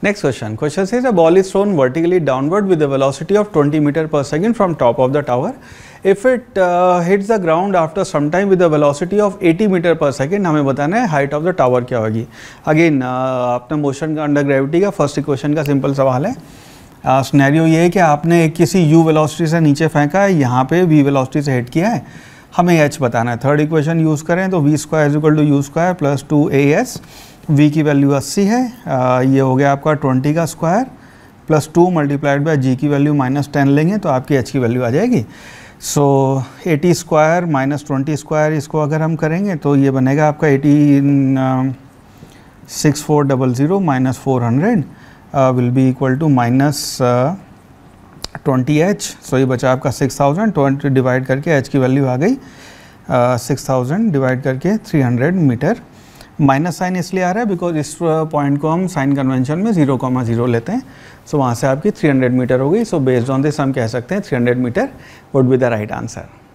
Next question. Question says a ball is thrown vertically downward with a velocity of 20 meter per second from top of the tower. If it uh, hits the ground after some time with a velocity of 80 meter per second, हमें बताना है height of the tower क्या होगी. Again, uh, आपने motion का under gravity का first equation का simple सवाल है. स्नैरियो uh, ये है कि आपने किसी u वेलोसिटी से नीचे फेंका है यहाँ पे v वेलोसिटी से हिट किया है हमें h बताना है थर्ड इक्वेशन यूज़ करें तो v square is equal to u square plus two a s v की वैल्यू 80 है आ, ये हो गया आपका 20 का square plus two multiplied by g की वैल्यू माइनस टेन लेंगे तो आपकी एच की वैल्यू आ जाएगी so eighty square minus twenty square इसको अगर हम करेंगे तो ये बनेगा आपका eighty six four double zero minus four hundred will be equal to minus twenty h so ये बचा आपका सिक्स थाउजेंड ट्वेंटी डिवाइड करके एच की वैल्यू आ गई सिक्स थाउजेंड डिवाइड करके three hundred meter minus sign इसलिए आ रहा है बिकॉज इस पॉइंट uh, को हम साइन कन्वेंशन में जीरो कॉमा जीरो लेते हैं सो so, वहाँ से आपकी 300 मीटर हो गई सो बेस्ड ऑन दिस हम कह सकते हैं 300 meter would be the right answer